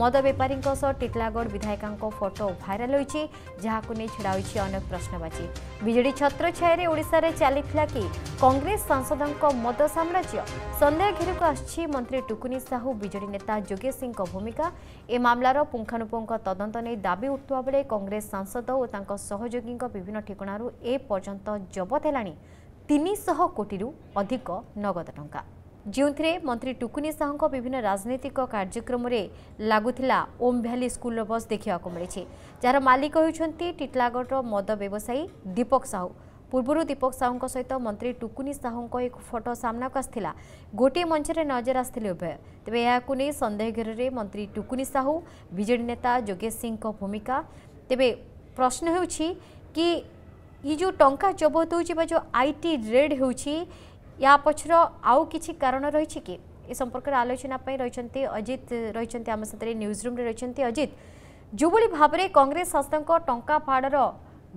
ମଦ ବେପାରୀଙ୍କ ସହ ଟିଟିଲାଗଡ଼ ବିଧାୟିକାଙ୍କ ଫଟୋ ଭାଇରାଲ୍ ହୋଇଛି ଯାହାକୁ ନେଇ ଛିଡ଼ା ହୋଇଛି ଅନେକ ପ୍ରଶ୍ନବାଚୀ ବିଜେଡି ଛତ୍ରଛାୟାରେ ଓଡ଼ିଶାରେ ଚାଲିଥିଲା କି କଂଗ୍ରେସ ସାଂସଦଙ୍କ ମଦ ସାମ୍ରାଜ୍ୟ ସନ୍ଦେହ ଘେରକୁ ଆସିଛି ମନ୍ତ୍ରୀ ଟୁକୁନି ସାହୁ ବିଜେଡି ନେତା ଯୋଗେଶ ସିଂଙ୍କ ଭୂମିକା ଏ ମାମଲାର ପୁଙ୍ଖାନୁପୁଙ୍ଖ ତଦନ୍ତ ନେଇ ଦାବି ଉଠୁଥିବା ବେଳେ କଂଗ୍ରେସ ସାଂସଦ ଓ ତାଙ୍କ ସହଯୋଗୀଙ୍କ ବିଭିନ୍ନ ଠିକଣାରୁ ଏ ପର୍ଯ୍ୟନ୍ତ ଜବତ ହେଲାଣି ତିନିଶହ କୋଟିରୁ ଅଧିକ ନଗଦ ଟଙ୍କା ଯେଉଁଥିରେ ମନ୍ତ୍ରୀ ଟୁକୁନି ସାହୁଙ୍କ ବିଭିନ୍ନ ରାଜନୈତିକ କାର୍ଯ୍ୟକ୍ରମରେ ଲାଗୁଥିଲା ଓମ୍ ଭ୍ୟାଲି ସ୍କୁଲର ବସ୍ ଦେଖିବାକୁ ମିଳିଛି ଯାହାର ମାଲିକ ହେଉଛନ୍ତି ଟିଟଲାଗଡ଼ର ମଦ ବ୍ୟବସାୟୀ ଦୀପକ ସାହୁ ପୂର୍ବରୁ ଦୀପକ ସାହୁଙ୍କ ସହିତ ମନ୍ତ୍ରୀ ଟୁକୁନି ସାହୁଙ୍କ ଏକ ଫଟୋ ସାମ୍ନାକୁ ଆସିଥିଲା ଗୋଟିଏ ମଞ୍ଚରେ ନଜର ଆସିଥିଲେ ଉଭୟ ତେବେ ଏହାକୁ ନେଇ ସନ୍ଦେହ ଘେରରେ ମନ୍ତ୍ରୀ ଟୁକୁନି ସାହୁ ବିଜେଡ଼ି ନେତା ଯୋଗେଶ ସିଂଙ୍କ ଭୂମିକା ତେବେ ପ୍ରଶ୍ନ ହେଉଛି କି ଏ ଯେଉଁ ଟଙ୍କା ଜବତ ହେଉଛି ବା ଯେଉଁ ଆଇ ଟି ରେଡ୍ ହେଉଛି या पक्षर आउ किसी कारण रही कि ए संपर्क आलोचना रही अजित रही आम साथ न्यूज रूम रही अजित जो भाई भाव में कंग्रेस शासक टा फाड़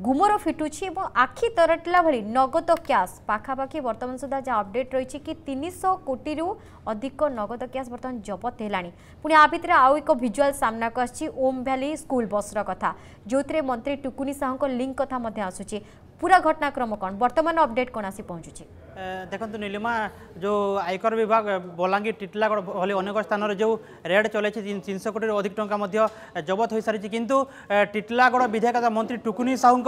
गुमर फिटुची और आखि तरटला भाई नगद क्या पखापाखी बर्तमान सुधा जहाँ अबडेट रही कि तीन सौ कोटी रु अधिक नगद क्या बर्तमान जबत है पुणी या भितर आउ एक भिजुआल सामना को आम भैली स्कूल बस्र कथ जो थे मंत्री टुकुनि साहू लिंक कथ आसूँ পুরা ঘটনাক্রম কোণ বর্তমান অপডেট কোণ আসি পৌঁছুছি দেখুন নীলিমা যে আয়কর বিভাগ বলাঙ্গীর টিটলাগড় ভি অনেক স্থানের যে রেড চলাইছে তিনশো কোটি অধিক টঙ্কা জবত হয়ে সারিছে কিন্তু টিটলাগড় বিধায়ক মন্ত্রী টুকুনি সাহুঙ্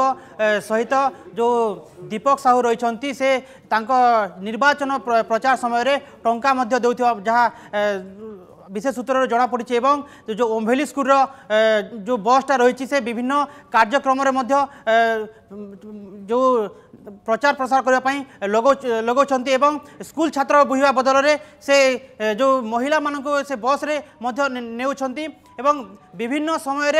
সহিত যে দীপক সাহু রয়েছেন সে তাঙ্ক নির্বাচন প্রচার সময় টঙ্কা দেউথিবা যা বিশেষ সূত্রৰ জনা পটিছে আৰু যে জো ওম্বেলি স্কুলৰ जो বসটা ৰৈছিছে সে বিভিন্ন কাৰ্য্যক্ৰমৰ মদ্যে जो প্ৰচাৰ প্ৰসাৰ কৰা পাই লগো লগো চন্তি আৰু স্কুল ছাত্ৰ বুহিবা বদলৰে সে যে মহিলা মানুকো সে বসৰে মদ্য নেউ চন্তি এবং বিভিন্ন সময়ের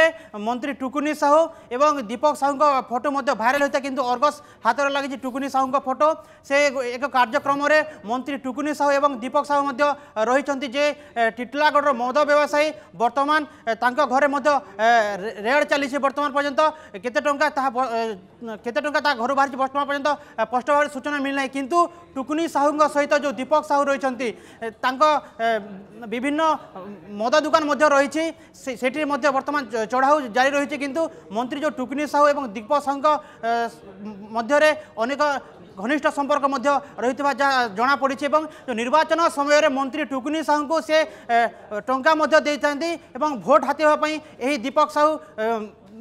মন্ত্রী টুকুনি সাহু এবং দীপক সাহুঙ্ ফটো মধ্যে ভাইরাল হয়েছে কিন্তু অর্গস হাতের লাগিছে টুকুনি সাহুঙ্ ফটো সে এক কার্যক্রমে মন্ত্রী টুকুনি সাহু এবং দীপক সাহু মধ্য রয়েছেন যে টিটলাগড়ের মদ ব্যবসায়ী বর্তমান তাঙ্ক ঘরে মধ্য রেড চালিছে বর্তমান পর্যন্ত কেতে টঙ্কা তাহা কেতে টঙ্কা তা ঘর বাহারিছে বর্তমান পর্যন্ত স্পষ্ট ভাবে সূচনা মিলনা কিন্তু টুকুনি সাহুঙ্ সহিত যে দীপক সাহু রয়েছেন তাঙ্ক বিভিন্ন মদ দোকান মধ্য রয়েছে সেটি বর্তমান চড়াও জারি রয়েছে কিন্তু মন্ত্রী যে টুকনি সাহু এবং দীপক সাহুঙ্ মধ্যে অনেক ঘনিষ্ঠ সম্পর্ক রয়েছে যা জনাপড়ছে এবং নির্বাচন সময়ের মন্ত্রী টুকুনি সাহুঙ্ সে টঙ্কা দিয়ে এবং ভোট হাতি হওয়া এই দীপক সাহু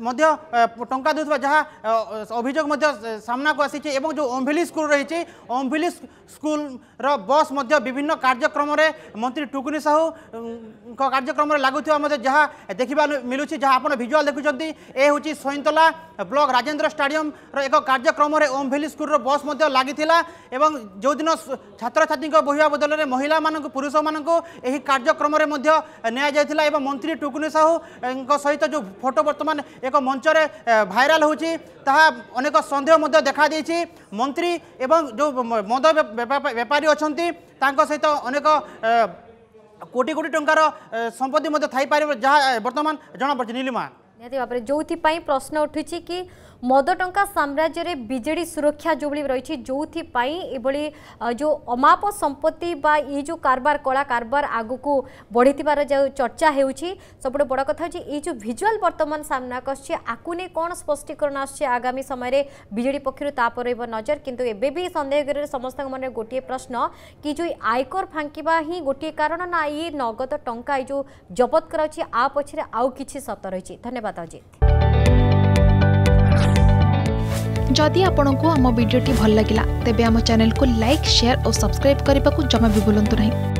ମଧ୍ୟ ଟଙ୍କା ଦେଉଥିବା ଯାହା ଅଭିଯୋଗ ମଧ୍ୟ ସାମ୍ନାକୁ ଆସିଛି ଏବଂ ଯେଉଁ ଓମ୍ଭିଲି ସ୍କୁଲ ରହିଛି ଓମ୍ଭିଲି ସ୍କୁଲର ବସ୍ ମଧ୍ୟ ବିଭିନ୍ନ କାର୍ଯ୍ୟକ୍ରମରେ ମନ୍ତ୍ରୀ ଟୁକୁନି ସାହୁଙ୍କ କାର୍ଯ୍ୟକ୍ରମରେ ଲାଗୁଥିବା ମଧ୍ୟ ଯାହା ଦେଖିବା ମିଳୁଛି ଯାହା ଆପଣ ଭିଜୁଆଲ୍ ଦେଖୁଛନ୍ତି ଏ ହେଉଛି ସଇଁତଲା ବ୍ଲକ ରାଜେନ୍ଦ୍ର ଷ୍ଟାଡିୟମର ଏକ କାର୍ଯ୍ୟକ୍ରମରେ ଓମ୍ଭିଲି ସ୍କୁଲର ବସ୍ ମଧ୍ୟ ଲାଗିଥିଲା ଏବଂ ଯେଉଁଦିନ ଛାତ୍ରଛାତ୍ରୀଙ୍କ ବହିବା ବଦଳରେ ମହିଳାମାନଙ୍କୁ ପୁରୁଷମାନଙ୍କୁ ଏହି କାର୍ଯ୍ୟକ୍ରମରେ ମଧ୍ୟ ନିଆଯାଇଥିଲା ଏବଂ ମନ୍ତ୍ରୀ ଟୁକୁନି ସାହୁଙ୍କ ସହିତ ଯେଉଁ ଫଟୋ ବର୍ତ୍ତମାନ এক মঞ্চরে ভাইরাল হচ্ছে তাহা অনেক সন্দেহ দেখাদেছি মন্ত্রী এবং যে মদ বেপারী অনেক সহিত অনেক কোটি কোটি টঙ্কার সম্পত্তি থাইপার যা বর্তমান জনাপড়ছে নীলিমা ନିହାତି ଭାବରେ ଯେଉଁଥିପାଇଁ ପ୍ରଶ୍ନ ଉଠୁଛି କି ମଦ ଟଙ୍କା ସାମ୍ରାଜ୍ୟରେ ବିଜେଡ଼ି ସୁରକ୍ଷା ଯେଉଁଭଳି ରହିଛି ଯେଉଁଥିପାଇଁ ଏଭଳି ଯେଉଁ ଅମାପ ସମ୍ପତ୍ତି ବା ଏଇ ଯେଉଁ କାରବାର କଳା କାରବାର ଆଗକୁ ବଢ଼ିଥିବାର ଯେଉଁ ଚର୍ଚ୍ଚା ହେଉଛି ସବୁଠୁ ବଡ଼ କଥା ହେଉଛି ଏଇ ଯେଉଁ ଭିଜୁଆଲ୍ ବର୍ତ୍ତମାନ ସାମ୍ନାକୁ ଆସୁଛି ଆକୁ ନେଇ କ'ଣ ସ୍ପଷ୍ଟୀକରଣ ଆସୁଛି ଆଗାମୀ ସମୟରେ ବିଜେଡ଼ି ପକ୍ଷରୁ ତା ପରେଇବ ନଜର କିନ୍ତୁ ଏବେ ବି ସନ୍ଦେହରେ ସମସ୍ତଙ୍କ ମନରେ ଗୋଟିଏ ପ୍ରଶ୍ନ କି ଯେଉଁ ଆୟକର ଫାଙ୍କିବା ହିଁ ଗୋଟିଏ କାରଣ ନା ଇଏ ନଗଦ ଟଙ୍କା ଏଇ ଯେଉଁ ଜବତ କରାଯାଉଛି ଆ ପଛରେ ଆଉ କିଛି ସତ ରହିଛି ଧନ୍ୟବାଦ धन्यवाद अजित जदि आपण को आम भिडी भल लगा तेब आम चेल को लाइक सेयार और सब्सक्राइब करने को जमा भी बुलां नहीं